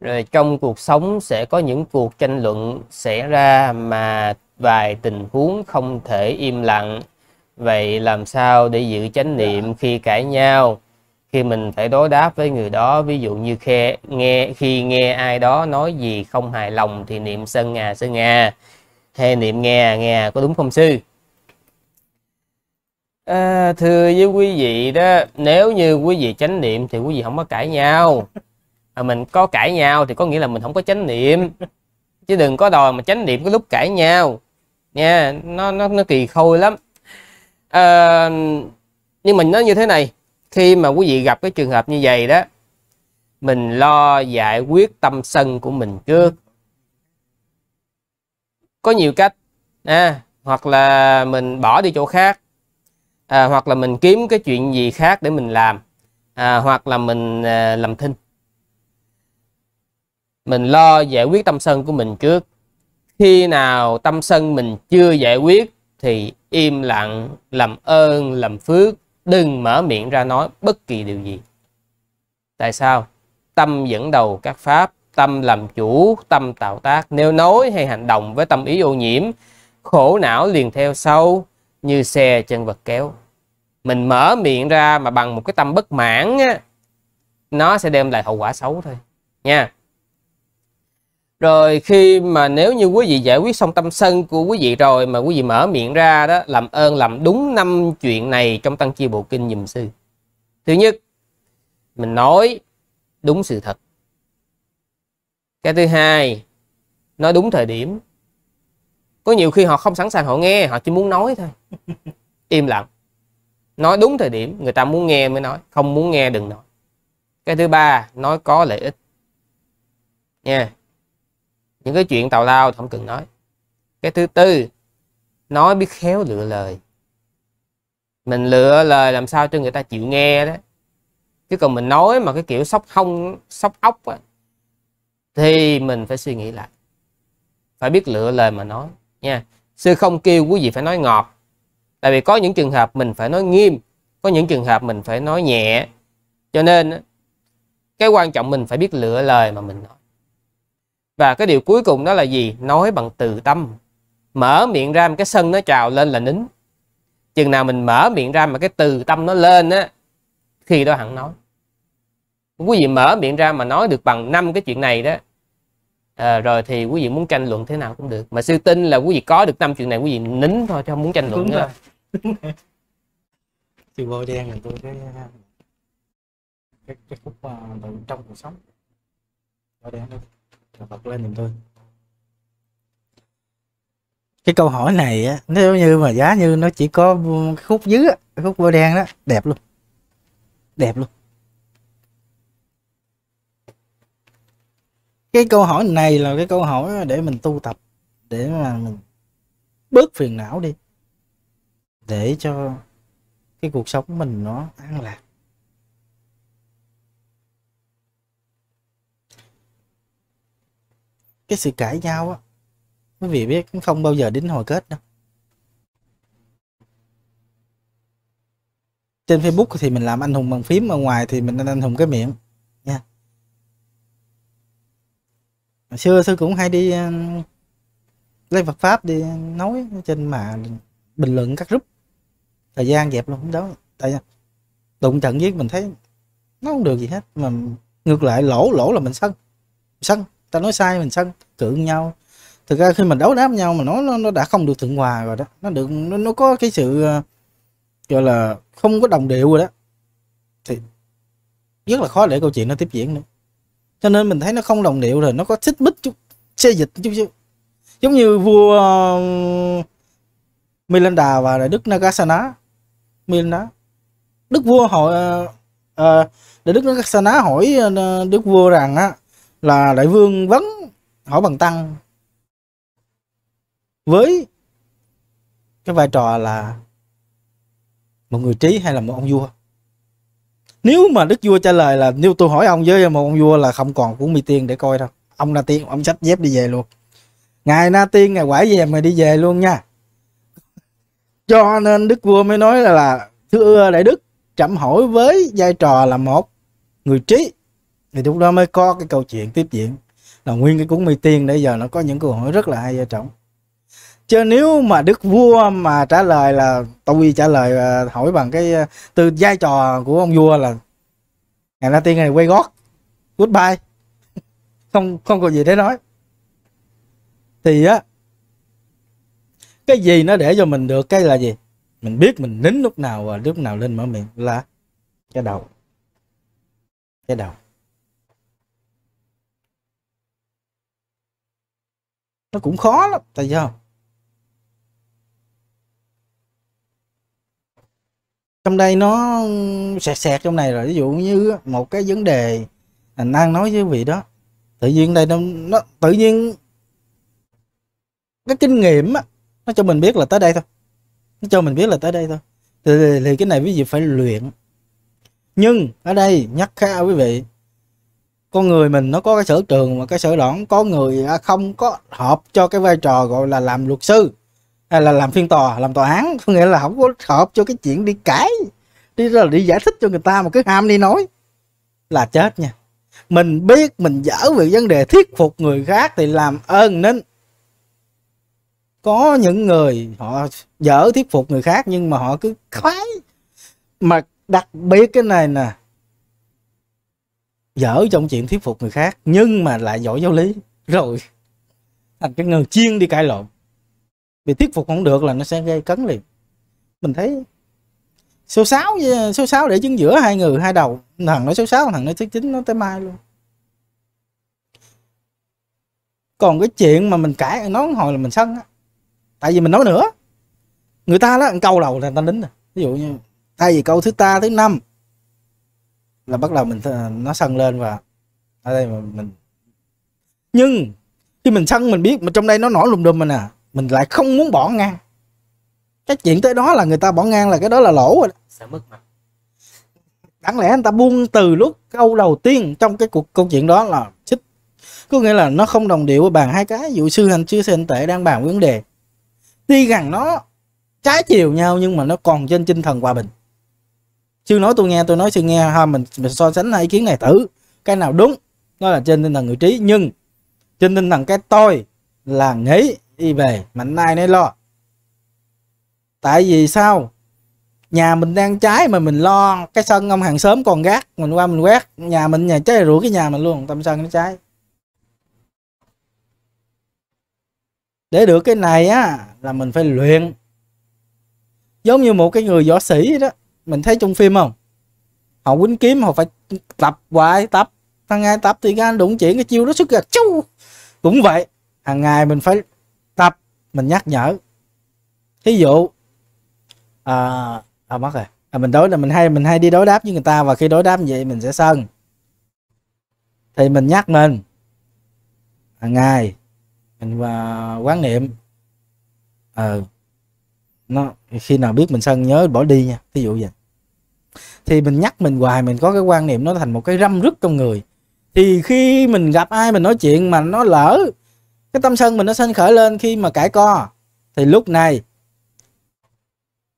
rồi trong cuộc sống sẽ có những cuộc tranh luận xảy ra mà vài tình huống không thể im lặng vậy làm sao để giữ chánh niệm khi cãi nhau khi mình phải đối đáp với người đó ví dụ như khe nghe khi nghe ai đó nói gì không hài lòng thì niệm sân ngà sân ngà hay niệm nghe nghe có đúng không sư à, thưa với quý vị đó nếu như quý vị chánh niệm thì quý vị không có cãi nhau À, mình có cãi nhau thì có nghĩa là mình không có chánh niệm chứ đừng có đòi mà chánh niệm cái lúc cãi nhau nha nó nó nó kỳ khôi lắm à, nhưng mình nói như thế này khi mà quý vị gặp cái trường hợp như vậy đó mình lo giải quyết tâm sân của mình trước có nhiều cách à, hoặc là mình bỏ đi chỗ khác à, hoặc là mình kiếm cái chuyện gì khác để mình làm à, hoặc là mình à, làm thinh mình lo giải quyết tâm sân của mình trước khi nào tâm sân mình chưa giải quyết thì im lặng làm ơn làm phước đừng mở miệng ra nói bất kỳ điều gì tại sao tâm dẫn đầu các pháp tâm làm chủ tâm tạo tác nếu nói hay hành động với tâm ý ô nhiễm khổ não liền theo sau như xe chân vật kéo mình mở miệng ra mà bằng một cái tâm bất mãn á, nó sẽ đem lại hậu quả xấu thôi nha rồi khi mà nếu như quý vị giải quyết xong tâm sân của quý vị rồi mà quý vị mở miệng ra đó làm ơn làm đúng năm chuyện này trong tăng chi bộ kinh dùm sư thứ nhất mình nói đúng sự thật cái thứ hai nói đúng thời điểm có nhiều khi họ không sẵn sàng họ nghe họ chỉ muốn nói thôi im lặng nói đúng thời điểm người ta muốn nghe mới nói không muốn nghe đừng nói cái thứ ba nói có lợi ích nha yeah những cái chuyện tào lao không cần nói cái thứ tư nói biết khéo lựa lời mình lựa lời làm sao cho người ta chịu nghe đó chứ còn mình nói mà cái kiểu sóc không sóc ốc á, thì mình phải suy nghĩ lại phải biết lựa lời mà nói nha sư không kêu quý vị phải nói ngọt tại vì có những trường hợp mình phải nói nghiêm có những trường hợp mình phải nói nhẹ cho nên cái quan trọng mình phải biết lựa lời mà mình nói và cái điều cuối cùng đó là gì nói bằng từ tâm mở miệng ra một cái sân nó trào lên là nín chừng nào mình mở miệng ra mà cái từ tâm nó lên á khi đó hẳn nói quý vị mở miệng ra mà nói được bằng năm cái chuyện này đó à, rồi thì quý vị muốn tranh luận thế nào cũng được mà sư tin là quý vị có được năm chuyện này quý vị nín thôi chứ không muốn tranh luận nữa thì vô đen là tôi à, cái cái, cái phút à, trong cuộc sống vô đen đó và bật lên giùm tôi cái câu hỏi này á nếu như mà giá như nó chỉ có khúc dưới khúc bôi đen đó đẹp luôn đẹp luôn cái câu hỏi này là cái câu hỏi để mình tu tập để mà mình bớt phiền não đi để cho cái cuộc sống mình nó an lạc cái sự cãi nhau á quý vị biết không bao giờ đến hồi kết đâu trên facebook thì mình làm anh hùng bằng phím ở ngoài thì mình nên anh hùng cái miệng nha hồi xưa tôi cũng hay đi ờ, lấy Phật pháp đi nói trên mà bình luận các group thời gian dẹp luôn đó tại đụng trận với mình thấy nó không được gì hết mà ngược lại lỗ lỗ là mình sân sân ta nói sai mình sân cự nhau thực ra khi mình đấu đáp nhau mà nó nó, nó đã không được thượng hòa rồi đó nó được nó, nó có cái sự ờ, gọi là không có đồng điệu rồi đó thì rất là khó để câu chuyện nó tiếp diễn nữa cho nên mình thấy nó không đồng điệu rồi nó có xích mích chút xê dịch chút chứ giống như vua uh, Milanda và đại đức Nagasana Milanda đức vua hỏi uh, đại đức Nagasana hỏi uh, đức vua rằng á là đại vương vấn hỏi bằng tăng với cái vai trò là một người trí hay là một ông vua nếu mà đức vua trả lời là nếu tôi hỏi ông với một ông vua là không còn cuốn mì tiên để coi đâu ông na tiên ông sách dép đi về luôn ngài na tiên ngài quải về mày đi về luôn nha cho nên đức vua mới nói là, là thưa đại đức trẫm hỏi với vai trò là một người trí thì lúc đó mới có cái câu chuyện tiếp diễn là nguyên cái cuốn mi tiên bây giờ nó có những câu hỏi rất là hay và trọng chứ nếu mà đức vua mà trả lời là tôi trả lời à, hỏi bằng cái à, từ vai trò của ông vua là ngày la tiên này quay gót goodbye không không còn gì để nói thì á cái gì nó để cho mình được cái là gì mình biết mình nín lúc nào và lúc nào lên mở miệng là cái đầu cái đầu nó cũng khó lắm tại sao trong đây nó sẹt sẹt trong này rồi ví dụ như một cái vấn đề anh đang nói với vị đó tự nhiên đây nó, nó tự nhiên cái kinh nghiệm á nó cho mình biết là tới đây thôi nó cho mình biết là tới đây thôi thì, thì, cái này ví dụ phải luyện nhưng ở đây nhắc kha quý vị con người mình nó có cái sở trường và cái sở đoản có người à, không có hợp cho cái vai trò gọi là làm luật sư hay à, là làm phiên tòa làm tòa án có nghĩa là không có hợp cho cái chuyện đi cãi đi ra đi giải thích cho người ta mà cứ ham đi nói là chết nha mình biết mình dở về vấn đề thuyết phục người khác thì làm ơn nên có những người họ dở thuyết phục người khác nhưng mà họ cứ khoái mà đặc biệt cái này nè dở trong chuyện thuyết phục người khác nhưng mà lại giỏi giáo lý rồi thành cái người chiên đi cãi lộn vì thuyết phục không được là nó sẽ gây cấn liền mình thấy số 6 số 6 để chứng giữa hai người hai đầu thằng nói số 6 thằng nói số 9 nó tới mai luôn còn cái chuyện mà mình cãi nói hồi là mình sân á tại vì mình nói nữa người ta đó câu đầu là người ta lính rồi ví dụ như thay vì câu thứ ta thứ năm là bắt đầu mình nó sân lên và ở đây mà mình nhưng khi mình sân mình biết mà trong đây nó nổi lùm đùm mình à mình lại không muốn bỏ ngang cái chuyện tới đó là người ta bỏ ngang là cái đó là lỗ rồi sẽ mất mặt đáng lẽ anh ta buông từ lúc câu đầu tiên trong cái cuộc câu chuyện đó là chích có nghĩa là nó không đồng điệu với bàn hai cái dụ sư hành chưa sinh tệ đang bàn vấn đề tuy rằng nó trái chiều nhau nhưng mà nó còn trên tinh thần hòa bình sư nói tôi nghe tôi nói sư nghe ha mình, mình so sánh hai ý kiến này thử cái nào đúng nó là trên tinh thần người trí nhưng trên tinh thần cái tôi là nghĩ đi về mạnh ai nấy lo tại vì sao nhà mình đang cháy mà mình lo cái sân ông hàng xóm còn gác mình qua mình quét nhà mình nhà cháy rủi cái nhà mình luôn tâm sân nó cháy để được cái này á là mình phải luyện giống như một cái người võ sĩ đó mình thấy trong phim không họ quýnh kiếm họ phải tập hoài tập hàng ngày tập thì gan đụng chuyển cái chiêu đó xuất ra chú cũng vậy hàng ngày mình phải tập mình nhắc nhở thí dụ à, à mất rồi à, mình đối là mình hay mình hay đi đối đáp với người ta và khi đối đáp như vậy mình sẽ sân thì mình nhắc mình hàng ngày mình uh, quán niệm ờ à, nó khi nào biết mình sân nhớ bỏ đi nha thí dụ vậy thì mình nhắc mình hoài mình có cái quan niệm nó thành một cái râm rứt trong người thì khi mình gặp ai mình nói chuyện mà nó lỡ cái tâm sân mình nó sân khởi lên khi mà cãi co thì lúc này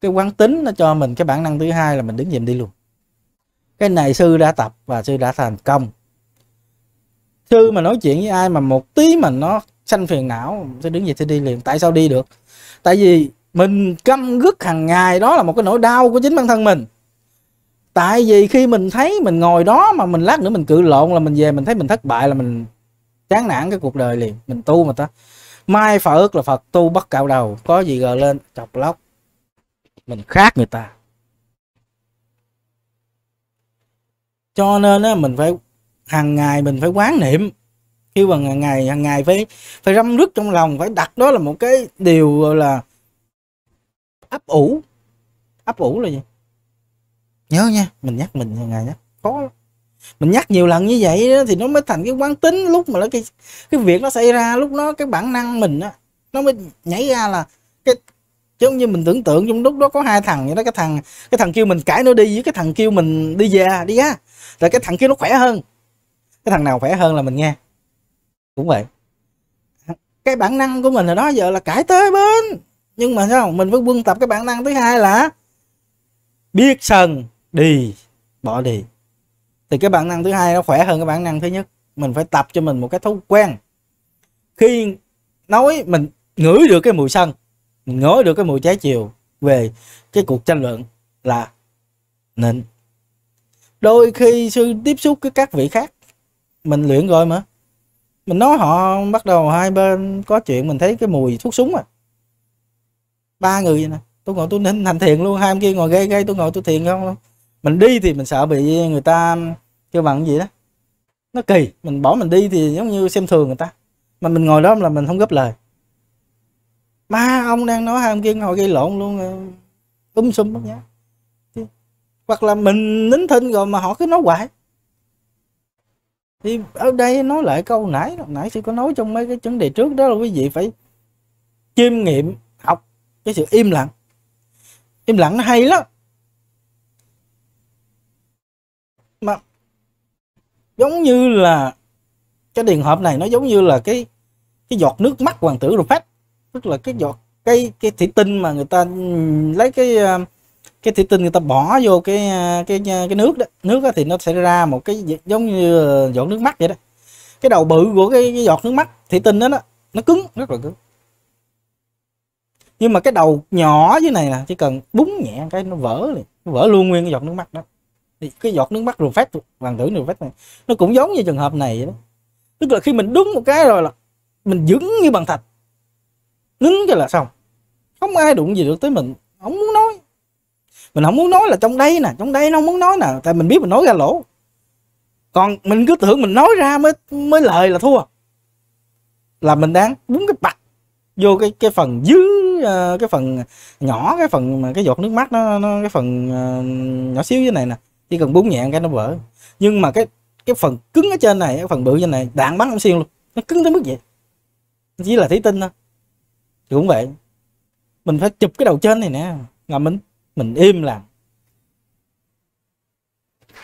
cái quán tính nó cho mình cái bản năng thứ hai là mình đứng dìm đi luôn cái này sư đã tập và sư đã thành công sư mà nói chuyện với ai mà một tí mà nó sanh phiền não sư đứng dậy sư đi liền tại sao đi được tại vì mình căm gứt hàng ngày đó là một cái nỗi đau của chính bản thân mình tại vì khi mình thấy mình ngồi đó mà mình lát nữa mình cự lộn là mình về mình thấy mình thất bại là mình chán nản cái cuộc đời liền mình tu mà ta mai phật là phật tu bắt cạo đầu có gì gờ lên chọc lóc mình khác người ta cho nên á, mình phải hàng ngày mình phải quán niệm khi mà ngày ngày hàng ngày phải phải râm rứt trong lòng phải đặt đó là một cái điều gọi là ấp ủ ấp ủ là gì nhớ nha mình nhắc mình hàng ngày nhắc khó lắm mình nhắc nhiều lần như vậy đó, thì nó mới thành cái quán tính lúc mà nó cái cái việc nó xảy ra lúc nó cái bản năng mình á nó mới nhảy ra là cái giống như mình tưởng tượng trong lúc đó có hai thằng vậy đó cái thằng cái thằng kêu mình cãi nó đi với cái thằng kêu mình đi về đi á rồi cái thằng kia nó khỏe hơn cái thằng nào khỏe hơn là mình nghe cũng vậy cái bản năng của mình là đó giờ là cãi tới bên nhưng mà sao mình phải quân tập cái bản năng thứ hai là biết sần đi bỏ đi thì cái bản năng thứ hai nó khỏe hơn cái bản năng thứ nhất mình phải tập cho mình một cái thói quen khi nói mình ngửi được cái mùi sân ngửi được cái mùi trái chiều về cái cuộc tranh luận là nên đôi khi sư tiếp xúc với các vị khác mình luyện rồi mà mình nói họ bắt đầu hai bên có chuyện mình thấy cái mùi thuốc súng à ba người vậy nè tôi ngồi tôi ninh thành thiền luôn hai kia ngồi gây gây tôi ngồi tôi thiền không mình đi thì mình sợ bị người ta kêu bằng gì đó nó kỳ mình bỏ mình đi thì giống như xem thường người ta mà mình ngồi đó là mình không góp lời mà ông đang nói hai ông kia ngồi gây lộn luôn ờ, um sum bất nhá hoặc là mình nín thinh rồi mà họ cứ nói hoài thì ở đây nói lại câu nãy nãy sư có nói trong mấy cái vấn đề trước đó là quý vị phải chiêm nghiệm học cái sự im lặng im lặng nó hay lắm mà giống như là cái điện hợp này nó giống như là cái cái giọt nước mắt hoàng tử Rupert tức là cái giọt cái cái thủy tinh mà người ta lấy cái cái thủy tinh người ta bỏ vô cái cái cái nước đó nước đó thì nó sẽ ra một cái giống như giọt nước mắt vậy đó cái đầu bự của cái, cái giọt nước mắt thủy tinh đó, đó nó cứng rất là cứng nhưng mà cái đầu nhỏ dưới này là chỉ cần búng nhẹ cái nó vỡ liền nó vỡ luôn nguyên cái giọt nước mắt đó thì cái giọt nước mắt rồi phát hoàng tử rồi phát này nó cũng giống như trường hợp này vậy đó tức là khi mình đúng một cái rồi là mình vững như bằng thạch đứng cho là xong không ai đụng gì được tới mình không muốn nói mình không muốn nói là trong đây nè trong đây nó không muốn nói nè tại mình biết mình nói ra lỗ còn mình cứ tưởng mình nói ra mới mới lời là thua là mình đang búng cái bạch vô cái cái phần dưới ờ, cái phần nhỏ cái phần mà cái giọt nước mắt nó, nó cái phần ờ, nhỏ xíu như này nè chỉ cần búng nhẹ cái nó vỡ nhưng mà cái cái phần cứng ở trên này cái phần bự trên này đạn bắn không xuyên luôn nó cứng tới mức vậy chỉ là thủy tinh thôi thì cũng vậy mình phải chụp cái đầu trên này nè là mình mình im làm